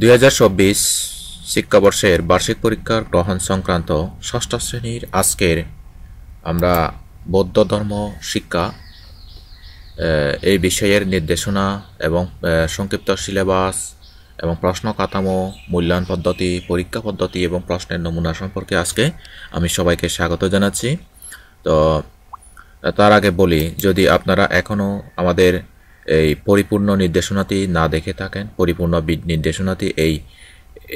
দুই শিক্ষাবর্ষের বার্ষিক পরীক্ষার গ্রহণ সংক্রান্ত ষষ্ঠ শ্রেণীর আজকের আমরা বৌদ্ধ ধর্ম শিক্ষা এই বিষয়ের নির্দেশনা এবং সংক্ষিপ্ত সিলেবাস এবং প্রশ্ন কাঠামো মূল্যায়ন পদ্ধতি পরীক্ষা পদ্ধতি এবং প্রশ্নের নমুনা সম্পর্কে আজকে আমি সবাইকে স্বাগত জানাচ্ছি তো তার আগে বলি যদি আপনারা এখনও আমাদের এই পরিপূর্ণ নির্দেশনাটি না দেখে থাকেন পরিপূর্ণ নির্দেশনাটি এই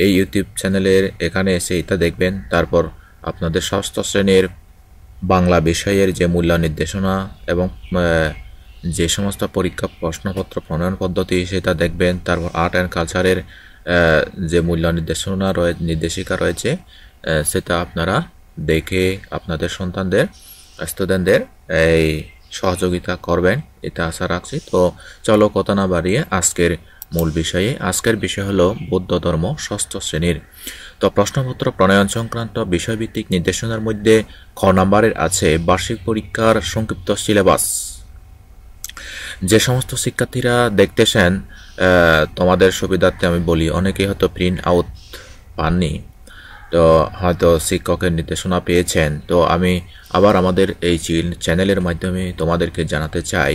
এই ইউটিউব চ্যানেলের এখানে এসে এটা দেখবেন তারপর আপনাদের ষষ্ঠ শ্রেণীর বাংলা বিষয়ের যে মূল্য নির্দেশনা এবং যে সমস্ত পরীক্ষা প্রশ্নপত্র প্রণয়ন পদ্ধতি সেটা দেখবেন তারপর আর্ট অ্যান্ড কালচারের যে মূল্য নির্দেশনা রয়ে নির্দেশিকা রয়েছে সেটা আপনারা দেখে আপনাদের সন্তানদের স্টুডেন্টদের এই সহযোগিতা করবেন এটা আশা রাখছি তো চলো কথা না বাড়িয়ে আজকের মূল বিষয়ে আজকের বিষয় হলো বৌদ্ধ ধর্ম ষষ্ঠ শ্রেণীর তো প্রশ্নপত্র প্রণয়ন সংক্রান্ত বিষয়ভিত্তিক নির্দেশনার মধ্যে খ নম্বরের আছে বার্ষিক পরীক্ষার সংক্ষিপ্ত সিলেবাস যে সমস্ত শিক্ষার্থীরা দেখতেছেন তোমাদের সুবিধার্থে আমি বলি অনেকেই হয়তো প্রিন্ট আউট পাননি তো হয়তো শিক্ষকের নির্দেশনা পেয়েছেন তো আমি আবার আমাদের এই চ্যানেলের মাধ্যমে তোমাদেরকে জানাতে চাই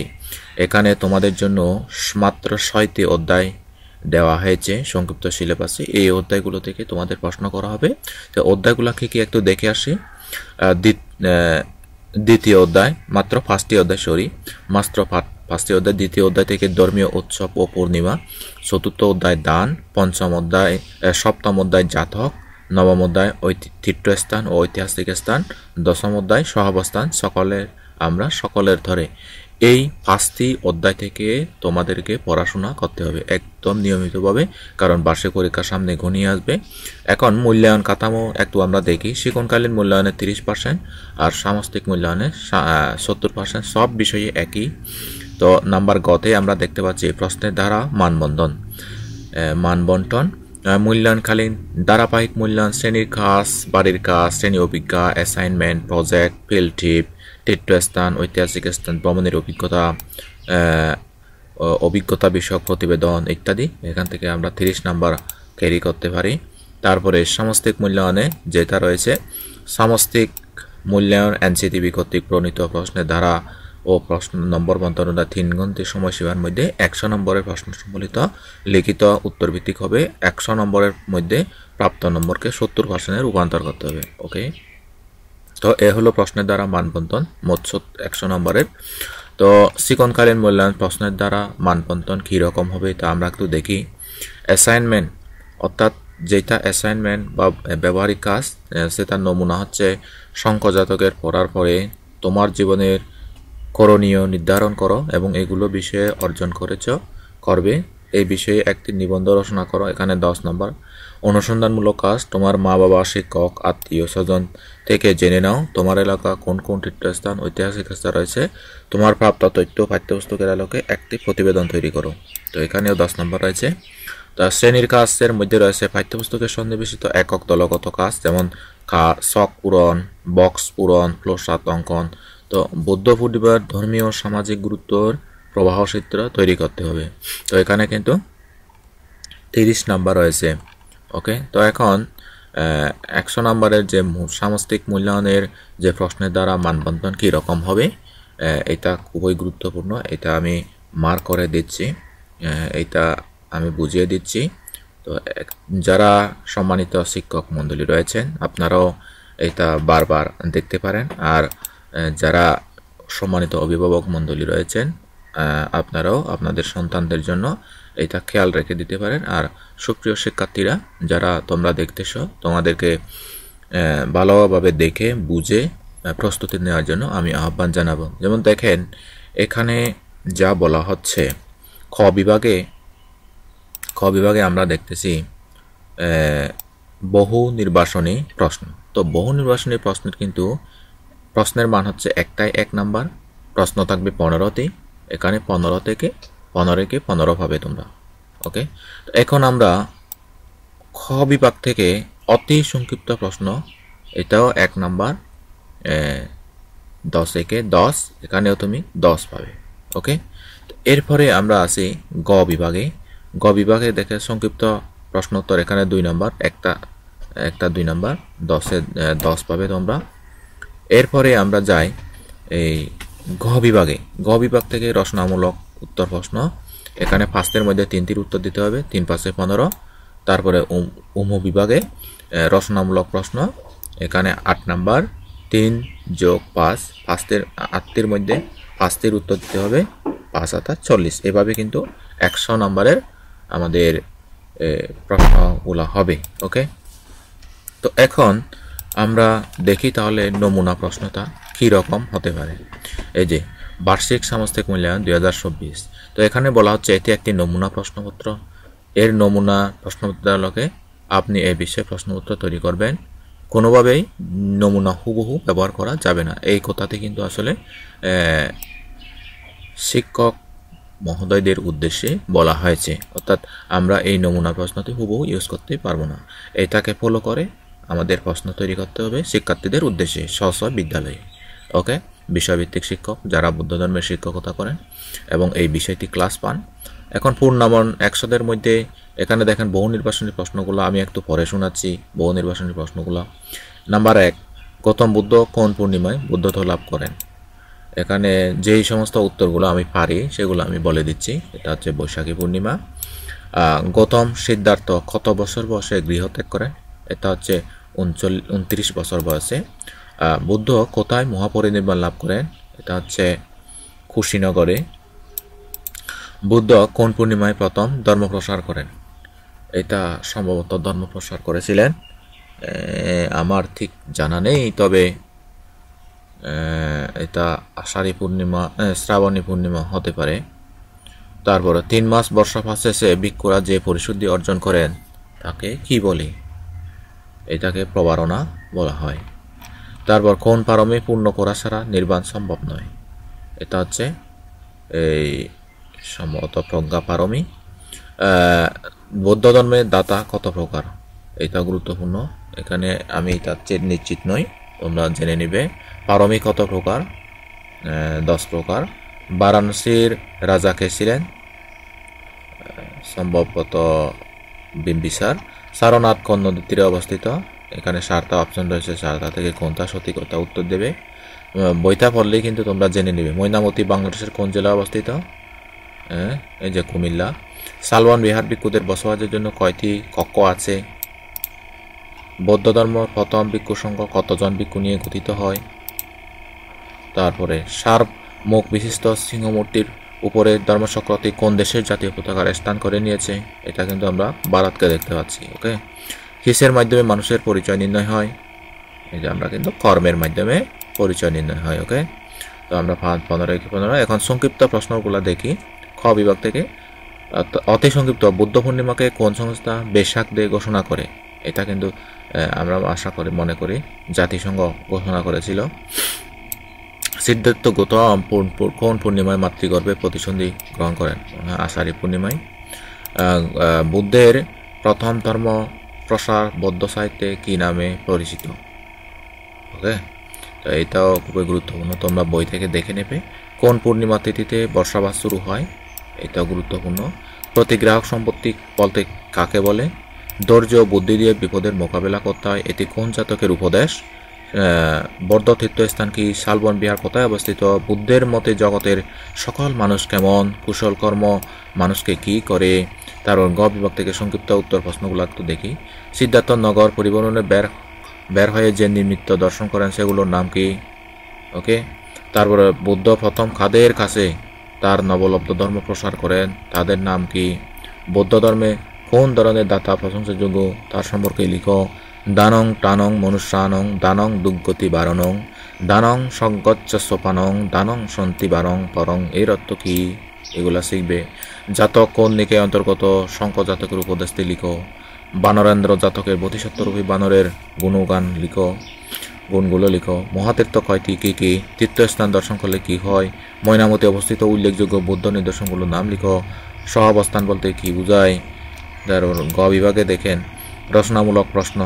এখানে তোমাদের জন্য মাত্র ছয়টি অধ্যায় দেওয়া হয়েছে সংক্ষিপ্ত সিলেবাসে এই অধ্যায়গুলো থেকে তোমাদের প্রশ্ন করা হবে তো অধ্যায়গুলোকে কি একটু দেখে আসি দ্বিতীয় অধ্যায় মাত্র পাঁচটি অধ্যায় সরি মাত্র পাঁচটি অধ্যায় দ্বিতীয় অধ্যায় থেকে ধর্মীয় উৎসব ও পূর্ণিমা চতুর্থ অধ্যায় দান পঞ্চম অধ্যায় সপ্তম অধ্যায় জাতক নবম অধ্যায় তীর্থস্থান ও ঐতিহাসিক স্থান দশম অধ্যায় সহাবস্থান সকলের আমরা সকলের ধরে এই পাঁচটি অধ্যায় থেকে তোমাদেরকে পড়াশোনা করতে হবে একদম নিয়মিতভাবে কারণ বার্ষিক পরীক্ষার সামনে ঘনিয়ে আসবে এখন মূল্যায়ন কাঠামো একটু আমরা দেখি শিক্ষণকালীন মূল্যায়নে তিরিশ পার্সেন্ট আর সামস্তিক মূল্যায়নে সত্তর পার্সেন্ট সব বিষয়ে একই তো নাম্বার গতে আমরা দেখতে পাচ্ছি প্রশ্নের ধারা মানবন্ধন মানবন্টন মূল্যায়নকালীন ধারাবাহিক মূল্যায়ন শ্রেণীর কাজ বাড়ির কাজ শ্রেণী অভিজ্ঞতা অ্যাসাইনমেন্ট প্রজেক্ট ফিল্ড ট্রিপ তীর্থস্থান ঐতিহাসিক স্থান ভ্রমণের অভিজ্ঞতা অভিজ্ঞতা বিষয়ক প্রতিবেদন ইত্যাদি এখান থেকে আমরা তিরিশ নাম্বার ক্যারি করতে পারি তারপরে সামষ্টিক মূল্যায়নে যেটা রয়েছে সামস্তিক মূল্যায়ন এনসিটিভি কর্তৃক প্রণীত প্রশ্নের দ্বারা ও প্রশ্ন নম্বর বন্ধনটা তিন ঘন্টে সময়সীমার মধ্যে একশো নম্বরের প্রশ্ন সম্বলিত লিখিত উত্তর ভিত্তিক হবে একশো নম্বরের মধ্যে প্রাপ্ত নম্বরকে সত্তর পার্সেন্টে রূপান্তর করতে হবে ওকে তো এ হলো প্রশ্নের দ্বারা মানবন্টন মোট একশো নম্বরের তো শিকনকালীন মূল্যায়ন প্রশ্নের দ্বারা মানবন্টন কীরকম হবে তা আমরা একটু দেখি অ্যাসাইনমেন্ট অর্থাৎ যেটা অ্যাসাইনমেন্ট বা ব্যবহারিক কাজ সেটার নমুনা হচ্ছে শঙ্কজাতকের পড়ার পরে তোমার জীবনের করণীয় নির্ধারণ করো এবং এগুলো বিষয়ে অর্জন করেছ করবে এই বিষয়ে একটি নিবন্ধ রচনা করো এখানে দশ নম্বর অনুসন্ধানমূলক কাজ তোমার মা বাবা শিক্ষক আত্মীয় স্বজন থেকে জেনে নাও তোমার এলাকা কোন কোন তীর্থস্থান ঐতিহাসিক স্থান রয়েছে তোমার প্রাপ্ত তথ্য পাঠ্যপুস্তকের আলোকে একটি প্রতিবেদন তৈরি করো তো এখানেও দশ নম্বর রয়েছে তা শ্রেণীর কাজের মধ্যে রয়েছে পাঠ্যপুস্তকের সন্নিবেশিত একক দলগত কাজ যেমন কা শক পূরণ বক্স পূরণ ফ্লোসাত অঙ্কন তো বৌদ্ধ পরিবার ধর্মীয় সামাজিক গুরুত্বর প্রবাহ চিত্র তৈরি করতে হবে তো এখানে কিন্তু তিরিশ নাম্বার রয়েছে ওকে তো এখন একশো নাম্বারের যে সামষ্টিক মূল্যায়নের যে প্রশ্নের দ্বারা মানবন্ধন কী রকম হবে এটা খুবই গুরুত্বপূর্ণ এটা আমি মার করে দিচ্ছি এটা আমি বুঝিয়ে দিচ্ছি তো যারা সম্মানিত শিক্ষক মণ্ডলী রয়েছেন আপনারাও এটা বারবার দেখতে পারেন আর যারা সম্মানিত অভিভাবক মণ্ডলী রয়েছেন আপনারাও আপনাদের সন্তানদের জন্য এটা খেয়াল রেখে দিতে পারেন আর সুপ্রিয় শিক্ষার্থীরা যারা তোমরা দেখতেছ তোমাদেরকে ভালোভাবে দেখে বুঝে প্রস্তুতি নেওয়ার জন্য আমি আহ্বান জানাবো যেমন দেখেন এখানে যা বলা হচ্ছে খ বিভাগে খ বিভাগে আমরা দেখতেছি বহু নির্বাচনী প্রশ্ন তো বহু নির্বাচনী প্রশ্নের কিন্তু প্রশ্নের মান হচ্ছে একটাই এক নাম্বার প্রশ্ন থাকবে পনেরোতে এখানে পনেরো থেকে পনেরোকে পনেরো পাবে তোমরা ওকে তো এখন আমরা খ বিভাগ থেকে অতি সংক্ষিপ্ত প্রশ্ন এটাও এক নাম্বার দশ একে দশ এখানেও তুমি দশ পাবে ওকে এরপরে আমরা আসি গ বিভাগে গ বিভাগে দেখে সংক্ষিপ্ত প্রশ্নোত্তর এখানে দুই নম্বর একটা একটা দুই নম্বর দশে দশ পাবে তোমরা এরপরে আমরা যাই এই ঘ বিভাগে ঘ বিভাগ থেকে রচনামূলক উত্তর প্রশ্ন এখানে ফার্স্টের মধ্যে তিনটির উত্তর দিতে হবে তিন পাঁচে পনেরো তারপরে উম বিভাগে রচনামূলক প্রশ্ন এখানে আট নাম্বার তিন যোগ পাঁচ ফার্স্টের আটটির মধ্যে ফার্স্টের উত্তর দিতে হবে পাঁচ আঠা চল্লিশ এভাবে কিন্তু একশো নাম্বারের আমাদের প্রশ্নগুলো হবে ওকে তো এখন আমরা দেখি তাহলে নমুনা প্রশ্নটা কী রকম হতে পারে এই যে বার্ষিক সামস্থিক মূল্যায়ন দুই হাজার চব্বিশ তো এখানে বলা হচ্ছে এটি একটি নমুনা প্রশ্নপত্র এর নমুনা প্রশ্নপত্রকে আপনি এ বিষয়ে প্রশ্নপত্র তৈরি করবেন কোনোভাবেই নমুনা হুবহু ব্যবহার করা যাবে না এই কথাতে কিন্তু আসলে শিক্ষক মহোদয়দের উদ্দেশ্যে বলা হয়েছে অর্থাৎ আমরা এই নমুনা প্রশ্নটি হুবহু ইউজ করতে পারবো না এটাকে ফলো করে আমাদের প্রশ্ন তৈরি করতে হবে শিক্ষার্থীদের উদ্দেশ্যে স্ব বিদ্যালয়ে ওকে বিষয়ভিত্তিক শিক্ষক যারা বৌদ্ধ ধর্মের শিক্ষকতা করেন এবং এই বিষয়টি ক্লাস পান এখন পূর্ণামন একশোদের মধ্যে এখানে দেখেন বহু নির্বাচনী প্রশ্নগুলো আমি একটু পরে শোনাচ্ছি বহু নির্বাচনী প্রশ্নগুলো নাম্বার এক গৌতম বুদ্ধ কোন পূর্ণিমায় বুদ্ধত্ব লাভ করেন এখানে যেই সমস্ত উত্তরগুলো আমি পারি সেগুলো আমি বলে দিচ্ছি এটা হচ্ছে বৈশাখী পূর্ণিমা গৌতম সিদ্ধার্থ কত বছর বয়সে গৃহত্যাগ করেন এটা হচ্ছে উনচল্লিশ উনত্রিশ বছর বয়সে বুদ্ধ কোথায় মহাপরিনির্বাণ লাভ করেন এটা হচ্ছে কুশিনগরে বুদ্ধ কোন পূর্ণিমায় প্রথম ধর্মপ্রসার করেন এটা সম্ভবত ধর্ম প্রসার করেছিলেন আমার ঠিক জানা নেই তবে এটা আষাঢ়ী পূর্ণিমা শ্রাবণী পূর্ণিমা হতে পারে তারপরে তিন মাস বর্ষা সে ভিক্ষুরা যে পরিশুদ্ধি অর্জন করেন তাকে কি বলি এটাকে প্রবারণা বলা হয় তারপর কোন পারমে পূর্ণ করা ছাড়া নির্বাণ সম্ভব নয় এটা হচ্ছে এই সম্ভবত প্রজ্ঞা পারমী বৌদ্ধ ধর্মের দাতা কত প্রকার এটা গুরুত্বপূর্ণ এখানে আমি তার নিশ্চিত নই তোমরা জেনে নিবে পারমী কত প্রকার দশ প্রকার বারাণসীর রাজাকে ছিলেন সম্ভবত বিম্বিসার সারনাথ কোন নদীর তীরে অবস্থিত এখানে সারতা অপশন রয়েছে সারতা থেকে কোনটা সঠিক কথা উত্তর দেবে বইটা পড়লেই কিন্তু তোমরা জেনে নেবে ময়নামতি বাংলাদেশের কোন জেলা অবস্থিত হ্যাঁ এই যে কুমিল্লা সালওয়ান বিহার ভিক্ষুদের বসবাসের জন্য কয়টি কক্ষ আছে বৌদ্ধ ধর্ম প্রথম ভিক্ষু সংঘ কতজন ভিক্ষু নিয়ে গঠিত হয় তারপরে সার্ব মুখ বিশিষ্ট সিংহমূর্তির উপরে ধর্মচক্রটি কোন দেশের জাতীয় পতাকার স্থান করে নিয়েছে এটা কিন্তু আমরা ভারতকে দেখতে পাচ্ছি ওকে হিসের মাধ্যমে মানুষের পরিচয় নির্ণয় হয় এই যে আমরা কিন্তু কর্মের মাধ্যমে পরিচয় নির্ণয় হয় ওকে তো আমরা পনেরো পনেরো এখন সংক্ষিপ্ত প্রশ্নগুলো দেখি খ বিভাগ থেকে অতি সংক্ষিপ্ত বুদ্ধ পূর্ণিমাকে কোন সংস্থা বেশাক দিয়ে ঘোষণা করে এটা কিন্তু আমরা আশা করি মনে করি জাতিসংঘ ঘোষণা করেছিল সিদ্ধার্থ গৌতম কোন পূর্ণিমায় মাতৃগর্ভে প্রতিসন্ধি গ্রহণ করেন আষাঢ়ী পূর্ণিমায় বুদ্ধের প্রথম ধর্ম প্রসার বৌদ্ধ সাহিত্যে কী নামে পরিচিত ওকে তো এটাও খুবই গুরুত্বপূর্ণ তোমরা বই থেকে দেখে নেবে কোন পূর্ণিমা তিথিতে বর্ষাবাস শুরু হয় এটাও গুরুত্বপূর্ণ প্রতিগ্রাহক সম্পত্তি বলতে কাকে বলে ধৈর্য বুদ্ধি দিয়ে বিপদের মোকাবেলা করতে হয় এটি কোন জাতকের উপদেশ বৌদ্ধ তীর্থস্থান কি শালবন বিহার কোথায় অবস্থিত বুদ্ধের মতে জগতের সকল মানুষ কেমন কুশল কর্ম মানুষকে কি করে তারপর গ বিভাগ থেকে সংক্ষিপ্ত উত্তর প্রশ্নগুলো তো দেখি সিদ্ধার্থ নগর পরিবহনে বের বের হয়ে যে নিমিত্ত দর্শন করেন সেগুলোর নাম কি ওকে তারপরে বুদ্ধ প্রথম খাদের কাছে তার নবলব্ধ ধর্ম প্রসার করেন তাদের নাম কি বৌদ্ধ ধর্মে কোন ধরনের দাতা প্রশংসাযোগ্য তার সম্পর্কে লিখো দানং টানং মনুষ্যানং দানং দুগ্গতি বারণং দানং সজ্ঞচ্চ সোপানং দানং সন্তি বারং পরং এর অর্থ কি এগুলা শিখবে জাতক কোন দিকে অন্তর্গত শঙ্কর জাতকের উপদেশটি লিখো বানরেন্দ্র জাতকের বোধিসত্ত্বরূপী বানরের গুণগান লিখো গুণগুলো লিখো মহাতীর্থ কয়টি কী কী তীর্থস্থান দর্শন করলে কী হয় ময়নামতি অবস্থিত উল্লেখযোগ্য বৌদ্ধ নিদর্শনগুলোর নাম লিখো সহাবস্থান বলতে কী বোঝায় গ বিভাগে দেখেন রচনামূলক প্রশ্ন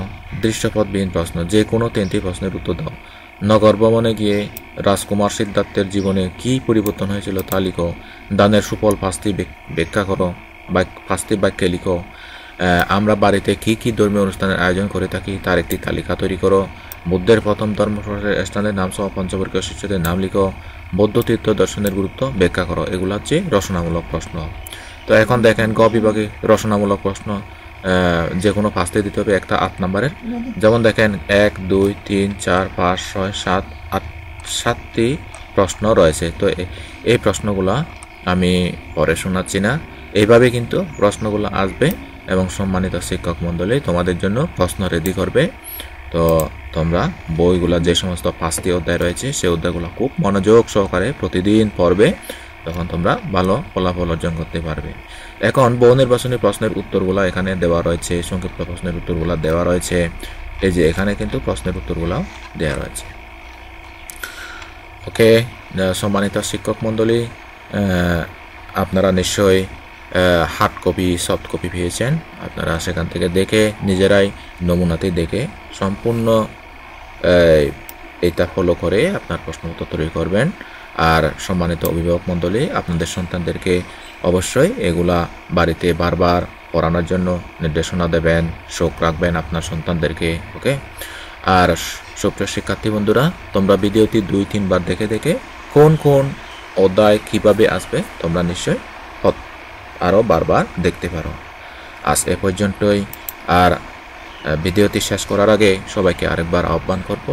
দৃশ্যপথবিহীন প্রশ্ন যে কোনো তিনটি প্রশ্নের উত্তর দাও নগর ভবনে গিয়ে রাজকুমার সিদ্ধার্থের জীবনে কি পরিবর্তন হয়েছিল তা লিখো দানের সুফল ফাস্তি ব্যাখ্যা করো ফাস্তি বাক্যে লিখো আমরা বাড়িতে কি কি ধর্মীয় অনুষ্ঠানের আয়োজন করে থাকি তার একটি তালিকা তৈরি করো বুদ্ধের প্রথম ধর্ম স্থানের নাম সহ পঞ্চবর্গীয় শিষ্যদের নাম লিখো বৌদ্ধ তীর্থ দর্শনের গুরুত্ব ব্যাখ্যা করো এগুলো হচ্ছে রচনামূলক প্রশ্ন তো এখন দেখেন গ বিভাগে রচনামূলক প্রশ্ন যে কোনো ফার্স্টে দিতে হবে একটা আট নাম্বারের যেমন দেখেন এক দুই তিন চার পাঁচ ছয় সাত আট সাতটি প্রশ্ন রয়েছে তো এই প্রশ্নগুলো আমি পরে শোনাচ্ছি না এইভাবে কিন্তু প্রশ্নগুলো আসবে এবং সম্মানিত শিক্ষক মণ্ডলী তোমাদের জন্য প্রশ্ন রেডি করবে তো তোমরা বইগুলো যে সমস্ত পাঁচটি অধ্যায় রয়েছে সেই অধ্যায়গুলো খুব মনোযোগ সহকারে প্রতিদিন পড়বে তখন তোমরা ভালো ফলাফল অর্জন করতে পারবে এখন বহু নির্বাচনী প্রশ্নের উত্তরগুলো এখানে দেওয়া রয়েছে সংক্ষিপ্ত প্রশ্নের উত্তরগুলো দেওয়া রয়েছে এই যে এখানে কিন্তু প্রশ্নের উত্তরগুলো দেওয়া রয়েছে ওকে সম্মানিত শিক্ষক মণ্ডলী আপনারা নিশ্চয়ই হার্ড কপি সফট কপি পেয়েছেন আপনারা সেখান থেকে দেখে নিজেরাই নমুনাতে দেখে সম্পূর্ণ এইটা ফলো করে আপনার উত্তর তৈরি করবেন আর সম্মানিত অভিভাবক মণ্ডলী আপনাদের সন্তানদেরকে অবশ্যই এগুলা বাড়িতে বারবার পড়ানোর জন্য নির্দেশনা দেবেন শোক রাখবেন আপনার সন্তানদেরকে ওকে আর সুপ্রিয় শিক্ষার্থী বন্ধুরা তোমরা ভিডিওটি দুই তিনবার দেখে দেখে কোন কোন অধ্যায় কিভাবে আসবে তোমরা নিশ্চয় আরও বারবার দেখতে পারো আজ এ পর্যন্তই আর ভিডিওটি শেষ করার আগে সবাইকে আরেকবার আহ্বান করব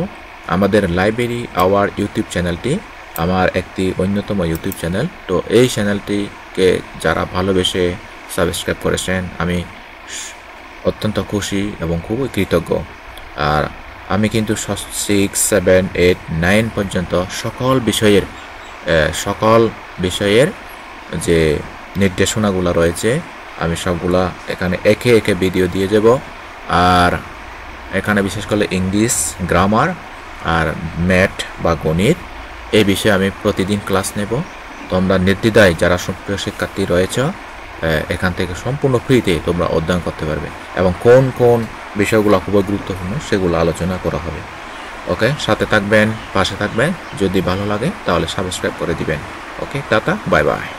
আমাদের লাইব্রেরি আওয়ার ইউটিউব চ্যানেলটি আমার একটি অন্যতম ইউটিউব চ্যানেল তো এই চ্যানেলটিকে যারা ভালোবেসে সাবস্ক্রাইব করেছেন আমি অত্যন্ত খুশি এবং খুবই কৃতজ্ঞ আর আমি কিন্তু সিক্স সেভেন এইট নাইন পর্যন্ত সকল বিষয়ের সকল বিষয়ের যে নির্দেশনাগুলো রয়েছে আমি সবগুলা এখানে একে একে ভিডিও দিয়ে যাব আর এখানে বিশেষ করে ইংলিশ গ্রামার আর ম্যাথ বা গণিত এ বিষয়ে আমি প্রতিদিন ক্লাস নেব তোমরা নির্দ্বিধায় যারা সক্রিয় শিক্ষার্থী রয়েছ এখান থেকে সম্পূর্ণ ফ্রিতে তোমরা অধ্যয়ন করতে পারবে এবং কোন কোন বিষয়গুলো খুবই গুরুত্বপূর্ণ সেগুলো আলোচনা করা হবে ওকে সাথে থাকবেন পাশে থাকবেন যদি ভালো লাগে তাহলে সাবস্ক্রাইব করে দিবেন ওকে টাটা বাই বাই